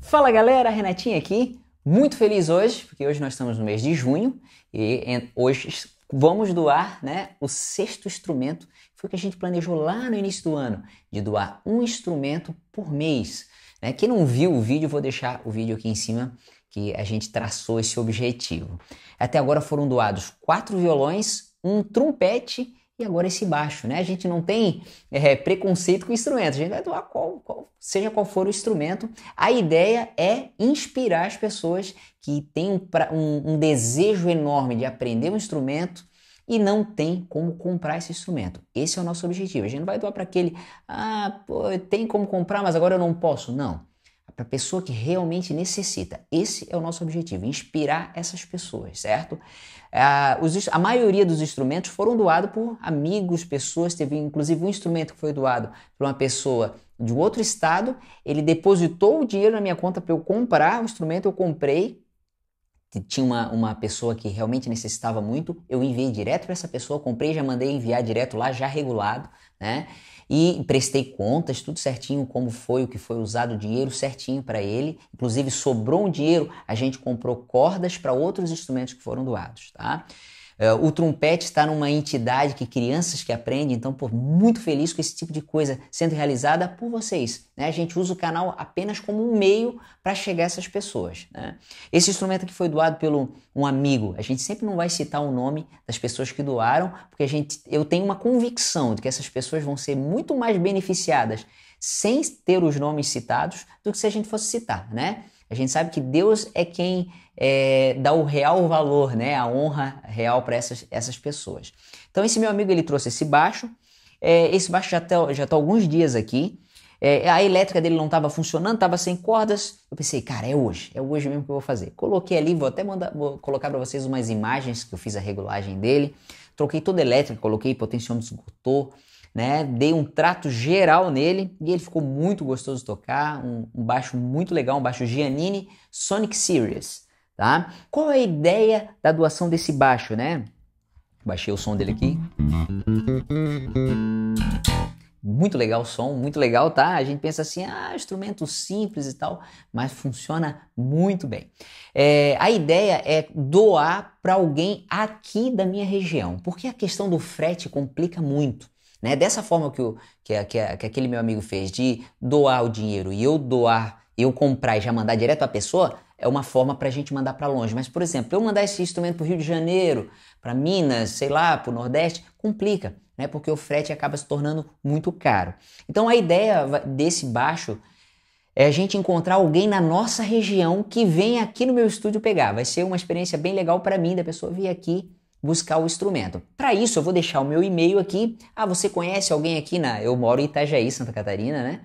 Fala galera, Renatinha aqui. Muito feliz hoje, porque hoje nós estamos no mês de junho e hoje vamos doar né, o sexto instrumento. Foi o que a gente planejou lá no início do ano, de doar um instrumento por mês. Né? Quem não viu o vídeo, vou deixar o vídeo aqui em cima que a gente traçou esse objetivo. Até agora foram doados quatro violões, um trompete e agora esse baixo, né? A gente não tem é, preconceito com instrumentos, a gente vai doar qual, qual, seja qual for o instrumento. A ideia é inspirar as pessoas que têm um, um, um desejo enorme de aprender um instrumento e não tem como comprar esse instrumento. Esse é o nosso objetivo. A gente não vai doar para aquele, ah, pô, tem como comprar, mas agora eu não posso. Não. para a pessoa que realmente necessita. Esse é o nosso objetivo, inspirar essas pessoas, certo? Ah, os, a maioria dos instrumentos foram doados por amigos, pessoas. Teve inclusive um instrumento que foi doado por uma pessoa de outro estado. Ele depositou o dinheiro na minha conta para eu comprar o instrumento, eu comprei tinha uma, uma pessoa que realmente necessitava muito, eu enviei direto para essa pessoa, comprei, já mandei enviar direto lá, já regulado, né? E prestei contas, tudo certinho, como foi, o que foi usado, o dinheiro certinho para ele. Inclusive, sobrou um dinheiro, a gente comprou cordas para outros instrumentos que foram doados, tá? Eh, o trompete está numa entidade que crianças que aprendem, então, por muito feliz com esse tipo de coisa sendo realizada por vocês. Né? A gente usa o canal apenas como um meio para chegar a essas pessoas. Né? Esse instrumento que foi doado pelo um amigo, a gente sempre não vai citar o nome das pessoas que doaram, porque a gente, eu tenho uma convicção de que essas pessoas vão ser muito mais beneficiadas sem ter os nomes citados do que se a gente fosse citar, né? A gente sabe que Deus é quem é, dá o real valor, né? A honra real para essas, essas pessoas. Então, esse meu amigo ele trouxe esse baixo. É, esse baixo já está já tá alguns dias aqui. É, a elétrica dele não estava funcionando, estava sem cordas. Eu pensei, cara, é hoje, é hoje mesmo que eu vou fazer. Coloquei ali, vou até mandar, vou colocar para vocês umas imagens que eu fiz a regulagem dele. Troquei toda a elétrica, coloquei potenciômetro, esgotou né? Dei um trato geral nele e ele ficou muito gostoso de tocar, um, um baixo muito legal, um baixo Giannini Sonic Series, tá? Qual é a ideia da doação desse baixo, né? Baixei o som dele aqui. Muito legal o som, muito legal, tá? A gente pensa assim, ah, instrumento simples e tal, mas funciona muito bem. É, a ideia é doar para alguém aqui da minha região, porque a questão do frete complica muito. Né? Dessa forma que, o, que, que, que aquele meu amigo fez de doar o dinheiro e eu doar, eu comprar e já mandar direto à pessoa, é uma forma para a gente mandar para longe. Mas, por exemplo, eu mandar esse instrumento para o Rio de Janeiro, para Minas, sei lá, para o Nordeste, complica, né? porque o frete acaba se tornando muito caro. Então, a ideia desse baixo é a gente encontrar alguém na nossa região que vem aqui no meu estúdio pegar. Vai ser uma experiência bem legal para mim, da pessoa vir aqui buscar o instrumento. Para isso, eu vou deixar o meu e-mail aqui. Ah, você conhece alguém aqui na. Eu moro em Itajaí, Santa Catarina, né?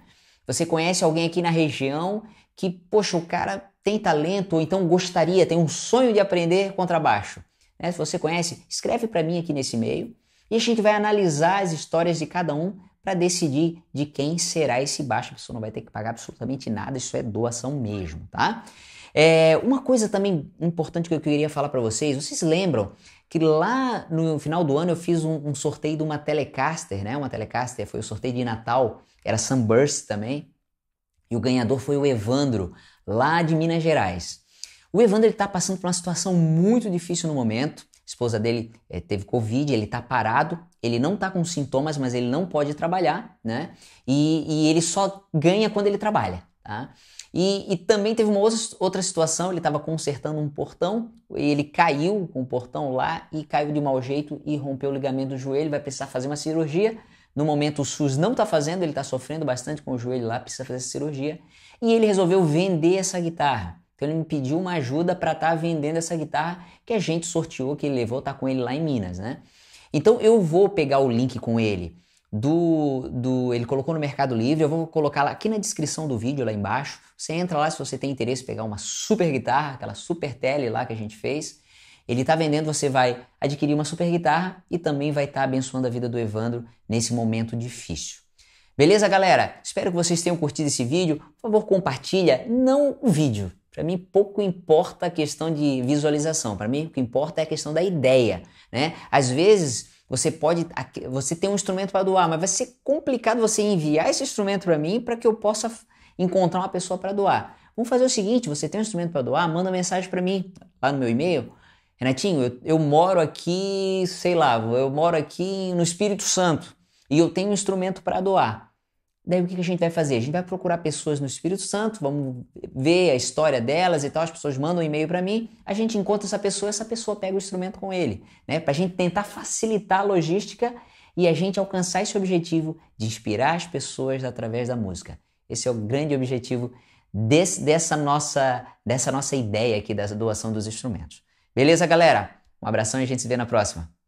Você conhece alguém aqui na região que, poxa, o cara tem talento, ou então gostaria, tem um sonho de aprender contrabaixo. Né? Se você conhece, escreve para mim aqui nesse e-mail e a gente vai analisar as histórias de cada um para decidir de quem será esse baixo. A pessoa não vai ter que pagar absolutamente nada, isso é doação mesmo, tá? É, uma coisa também importante que eu queria falar para vocês, vocês lembram que lá no final do ano eu fiz um, um, sorteio de uma Telecaster, né? Uma Telecaster, foi o sorteio de Natal, era Sunburst também. E o ganhador foi o Evandro, lá de Minas Gerais. O Evandro está passando por uma situação muito difícil no momento. A esposa dele é, teve Covid, ele está parado, ele não está com sintomas, mas ele não pode trabalhar, né? E, e ele só ganha quando ele trabalha. Tá? E, e, também teve uma outra situação, ele estava consertando um portão, ele caiu com o portão lá e caiu de mau jeito e rompeu o ligamento do joelho, vai precisar fazer uma cirurgia. No momento o SUS não está fazendo, ele está sofrendo bastante com o joelho lá, precisa fazer cirurgia. E ele resolveu vender essa guitarra. Então ele me pediu uma ajuda para estar tá vendendo essa guitarra que a gente sorteou, que ele levou, está com ele lá em Minas, né? Então eu vou pegar o link com ele do, do, ele colocou no Mercado Livre, eu vou colocar aqui na descrição do vídeo lá embaixo. Você entra lá se você tem interesse em pegar uma super guitarra, aquela super tele lá que a gente fez. Ele está vendendo, você vai adquirir uma super guitarra e também vai estar tá abençoando a vida do Evandro nesse momento difícil. Beleza, galera? Espero que vocês tenham curtido esse vídeo. Por favor, compartilha, não o vídeo. Para mim, pouco importa a questão de visualização. Para mim, o que importa é a questão da ideia, né? Às vezes você pode, você tem um instrumento para doar, mas vai ser complicado você enviar esse instrumento para mim para que eu possa encontrar uma pessoa para doar. Vamos fazer o seguinte: você tem um instrumento para doar? Manda mensagem para mim lá no meu e-mail. Renatinho, eu, eu, moro aqui, sei lá, eu moro aqui no Espírito Santo e eu tenho um instrumento para doar. Daí o que a gente vai fazer? A gente vai procurar pessoas no Espírito Santo, vamos ver a história delas e tal. As pessoas mandam um e-mail para mim, a gente encontra essa pessoa, essa pessoa pega o instrumento com ele, né? Para a gente tentar facilitar a logística e a gente alcançar esse objetivo de inspirar as pessoas através da música. Esse é o grande objetivo desse, dessa nossa dessa nossa ideia aqui da doação dos instrumentos. Beleza, galera? Um abração e a gente se vê na próxima.